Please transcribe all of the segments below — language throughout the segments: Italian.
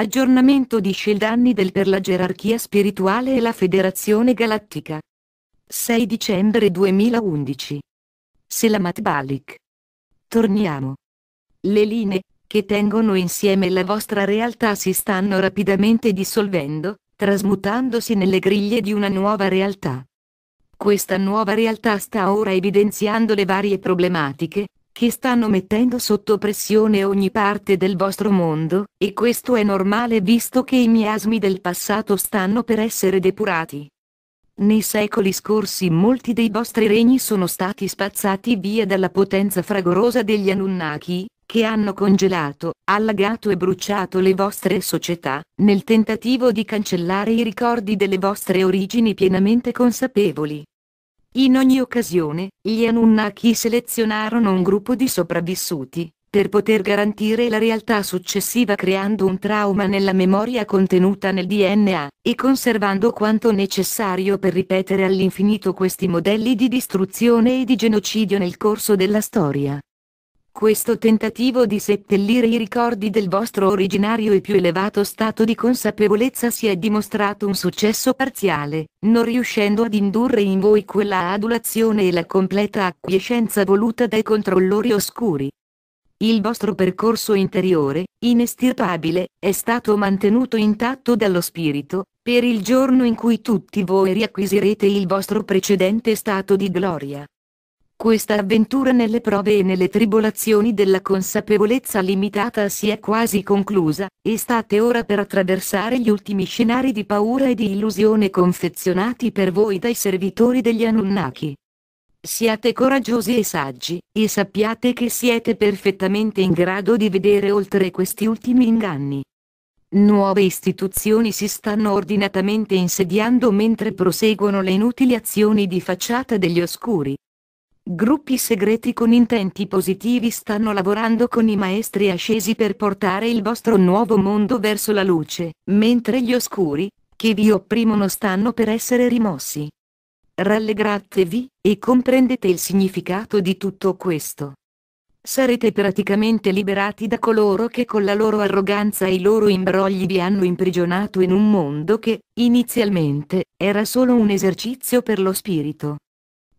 Aggiornamento di Sceldanni del per la gerarchia spirituale e la Federazione Galattica. 6 dicembre 2011. Selamat Balik. Torniamo. Le linee, che tengono insieme la vostra realtà si stanno rapidamente dissolvendo, trasmutandosi nelle griglie di una nuova realtà. Questa nuova realtà sta ora evidenziando le varie problematiche, che stanno mettendo sotto pressione ogni parte del vostro mondo, e questo è normale visto che i miasmi del passato stanno per essere depurati. Nei secoli scorsi molti dei vostri regni sono stati spazzati via dalla potenza fragorosa degli Anunnaki, che hanno congelato, allagato e bruciato le vostre società, nel tentativo di cancellare i ricordi delle vostre origini pienamente consapevoli. In ogni occasione, gli Anunnaki selezionarono un gruppo di sopravvissuti, per poter garantire la realtà successiva creando un trauma nella memoria contenuta nel DNA, e conservando quanto necessario per ripetere all'infinito questi modelli di distruzione e di genocidio nel corso della storia. Questo tentativo di seppellire i ricordi del vostro originario e più elevato stato di consapevolezza si è dimostrato un successo parziale, non riuscendo ad indurre in voi quella adulazione e la completa acquiescenza voluta dai controllori oscuri. Il vostro percorso interiore, inestirpabile, è stato mantenuto intatto dallo spirito, per il giorno in cui tutti voi riacquisirete il vostro precedente stato di gloria. Questa avventura nelle prove e nelle tribolazioni della consapevolezza limitata si è quasi conclusa, e state ora per attraversare gli ultimi scenari di paura e di illusione confezionati per voi dai servitori degli Anunnaki. Siate coraggiosi e saggi, e sappiate che siete perfettamente in grado di vedere oltre questi ultimi inganni. Nuove istituzioni si stanno ordinatamente insediando mentre proseguono le inutili azioni di facciata degli oscuri, Gruppi segreti con intenti positivi stanno lavorando con i maestri ascesi per portare il vostro nuovo mondo verso la luce, mentre gli oscuri, che vi opprimono stanno per essere rimossi. Rallegratevi, e comprendete il significato di tutto questo. Sarete praticamente liberati da coloro che con la loro arroganza e i loro imbrogli vi hanno imprigionato in un mondo che, inizialmente, era solo un esercizio per lo spirito.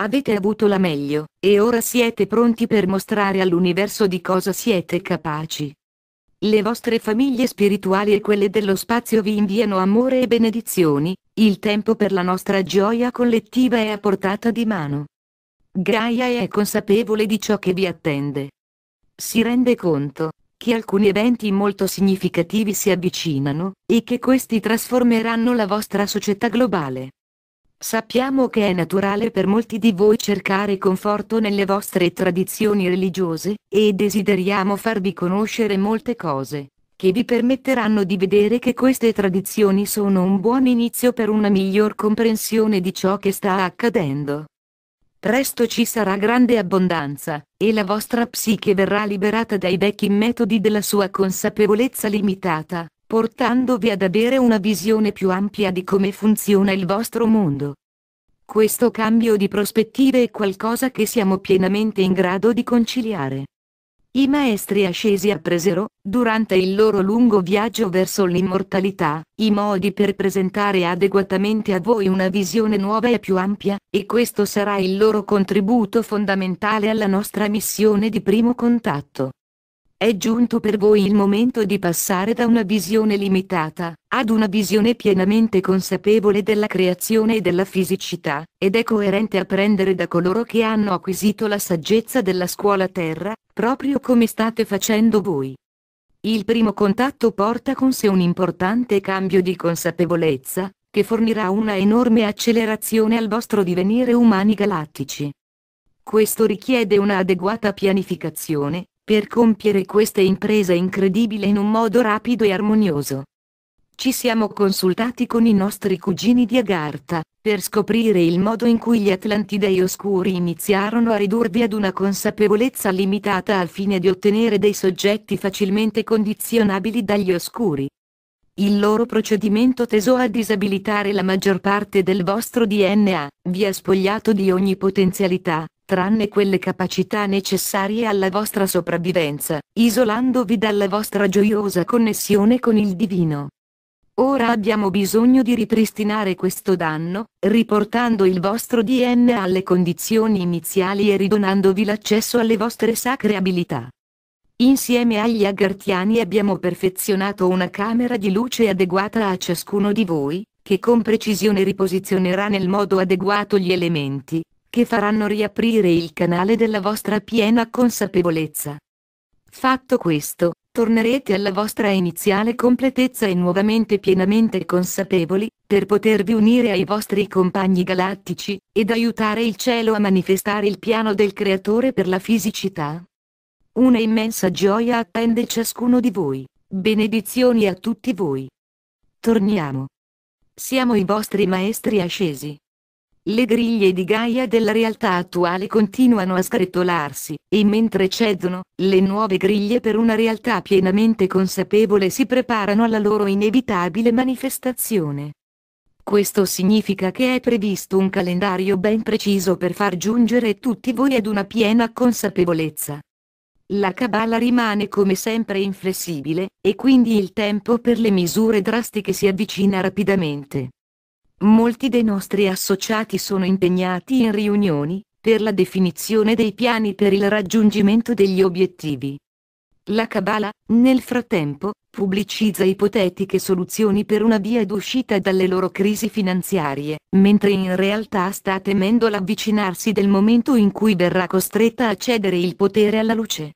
Avete avuto la meglio, e ora siete pronti per mostrare all'universo di cosa siete capaci. Le vostre famiglie spirituali e quelle dello spazio vi inviano amore e benedizioni, il tempo per la nostra gioia collettiva è a portata di mano. Gaia è consapevole di ciò che vi attende. Si rende conto che alcuni eventi molto significativi si avvicinano, e che questi trasformeranno la vostra società globale. Sappiamo che è naturale per molti di voi cercare conforto nelle vostre tradizioni religiose, e desideriamo farvi conoscere molte cose, che vi permetteranno di vedere che queste tradizioni sono un buon inizio per una miglior comprensione di ciò che sta accadendo. Presto ci sarà grande abbondanza, e la vostra psiche verrà liberata dai vecchi metodi della sua consapevolezza limitata, portandovi ad avere una visione più ampia di come funziona il vostro mondo. Questo cambio di prospettive è qualcosa che siamo pienamente in grado di conciliare. I maestri ascesi appresero, durante il loro lungo viaggio verso l'immortalità, i modi per presentare adeguatamente a voi una visione nuova e più ampia, e questo sarà il loro contributo fondamentale alla nostra missione di primo contatto. È giunto per voi il momento di passare da una visione limitata, ad una visione pienamente consapevole della creazione e della fisicità, ed è coerente apprendere da coloro che hanno acquisito la saggezza della scuola terra, proprio come state facendo voi. Il primo contatto porta con sé un importante cambio di consapevolezza, che fornirà una enorme accelerazione al vostro divenire umani galattici. Questo richiede una adeguata pianificazione, per compiere questa impresa incredibile in un modo rapido e armonioso. Ci siamo consultati con i nostri cugini di Agartha, per scoprire il modo in cui gli Atlantidei oscuri iniziarono a ridurvi ad una consapevolezza limitata al fine di ottenere dei soggetti facilmente condizionabili dagli oscuri. Il loro procedimento tesò a disabilitare la maggior parte del vostro DNA, vi ha spogliato di ogni potenzialità, tranne quelle capacità necessarie alla vostra sopravvivenza, isolandovi dalla vostra gioiosa connessione con il divino. Ora abbiamo bisogno di ripristinare questo danno, riportando il vostro DNA alle condizioni iniziali e ridonandovi l'accesso alle vostre sacre abilità. Insieme agli Agartiani abbiamo perfezionato una camera di luce adeguata a ciascuno di voi, che con precisione riposizionerà nel modo adeguato gli elementi, che faranno riaprire il canale della vostra piena consapevolezza. Fatto questo, tornerete alla vostra iniziale completezza e nuovamente pienamente consapevoli, per potervi unire ai vostri compagni galattici, ed aiutare il cielo a manifestare il piano del Creatore per la fisicità. Una immensa gioia attende ciascuno di voi. Benedizioni a tutti voi. Torniamo. Siamo i vostri maestri ascesi. Le griglie di Gaia della realtà attuale continuano a sgretolarsi, e mentre cedono, le nuove griglie per una realtà pienamente consapevole si preparano alla loro inevitabile manifestazione. Questo significa che è previsto un calendario ben preciso per far giungere tutti voi ad una piena consapevolezza. La cabala rimane come sempre inflessibile, e quindi il tempo per le misure drastiche si avvicina rapidamente. Molti dei nostri associati sono impegnati in riunioni, per la definizione dei piani per il raggiungimento degli obiettivi. La Kabbalah, nel frattempo, pubblicizza ipotetiche soluzioni per una via d'uscita dalle loro crisi finanziarie, mentre in realtà sta temendo l'avvicinarsi del momento in cui verrà costretta a cedere il potere alla luce.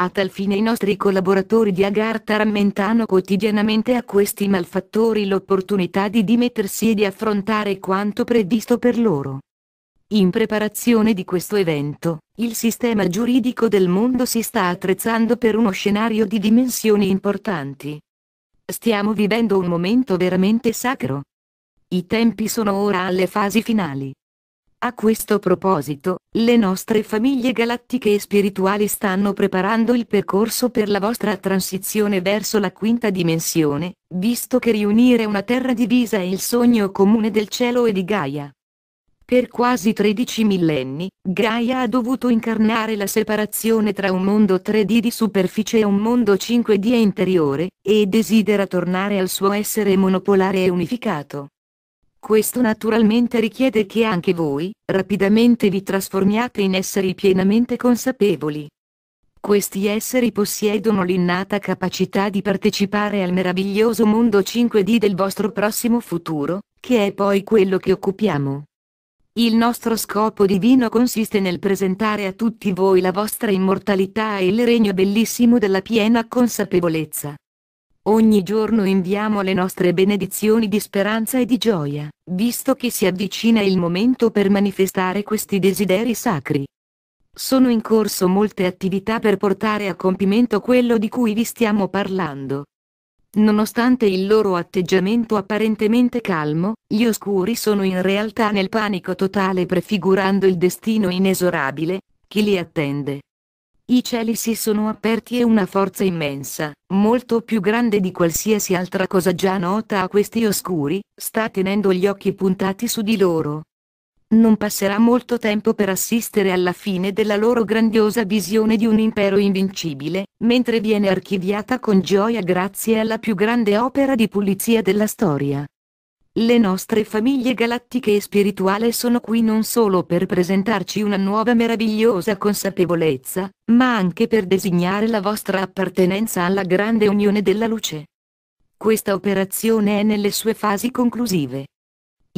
A tal fine i nostri collaboratori di Agartha rammentano quotidianamente a questi malfattori l'opportunità di dimettersi e di affrontare quanto previsto per loro. In preparazione di questo evento, il sistema giuridico del mondo si sta attrezzando per uno scenario di dimensioni importanti. Stiamo vivendo un momento veramente sacro. I tempi sono ora alle fasi finali. A questo proposito, le nostre famiglie galattiche e spirituali stanno preparando il percorso per la vostra transizione verso la quinta dimensione, visto che riunire una terra divisa è il sogno comune del cielo e di Gaia. Per quasi 13 millenni, Gaia ha dovuto incarnare la separazione tra un mondo 3D di superficie e un mondo 5D interiore, e desidera tornare al suo essere monopolare e unificato. Questo naturalmente richiede che anche voi, rapidamente vi trasformiate in esseri pienamente consapevoli. Questi esseri possiedono l'innata capacità di partecipare al meraviglioso mondo 5D del vostro prossimo futuro, che è poi quello che occupiamo. Il nostro scopo divino consiste nel presentare a tutti voi la vostra immortalità e il regno bellissimo della piena consapevolezza. Ogni giorno inviamo le nostre benedizioni di speranza e di gioia, visto che si avvicina il momento per manifestare questi desideri sacri. Sono in corso molte attività per portare a compimento quello di cui vi stiamo parlando. Nonostante il loro atteggiamento apparentemente calmo, gli oscuri sono in realtà nel panico totale prefigurando il destino inesorabile, che li attende. I cieli si sono aperti e una forza immensa, molto più grande di qualsiasi altra cosa già nota a questi oscuri, sta tenendo gli occhi puntati su di loro. Non passerà molto tempo per assistere alla fine della loro grandiosa visione di un impero invincibile, mentre viene archiviata con gioia grazie alla più grande opera di pulizia della storia. Le nostre famiglie galattiche e spirituale sono qui non solo per presentarci una nuova meravigliosa consapevolezza, ma anche per designare la vostra appartenenza alla grande unione della luce. Questa operazione è nelle sue fasi conclusive.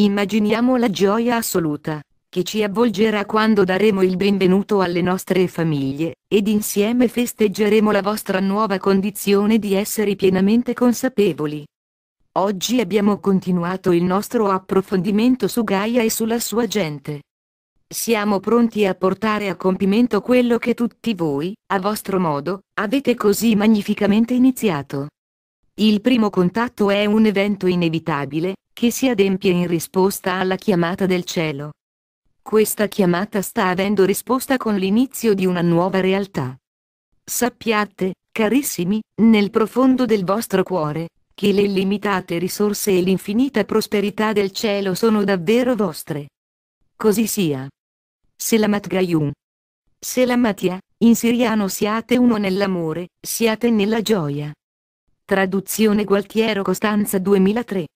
Immaginiamo la gioia assoluta, che ci avvolgerà quando daremo il benvenuto alle nostre famiglie, ed insieme festeggeremo la vostra nuova condizione di essere pienamente consapevoli, Oggi abbiamo continuato il nostro approfondimento su Gaia e sulla sua gente. Siamo pronti a portare a compimento quello che tutti voi, a vostro modo, avete così magnificamente iniziato. Il primo contatto è un evento inevitabile, che si adempie in risposta alla chiamata del cielo. Questa chiamata sta avendo risposta con l'inizio di una nuova realtà. Sappiate, carissimi, nel profondo del vostro cuore, che le illimitate risorse e l'infinita prosperità del cielo sono davvero vostre. Così sia. Selamat Gayum. Selamatia, in siriano siate uno nell'amore, siate nella gioia. Traduzione Gualtiero Costanza 2003.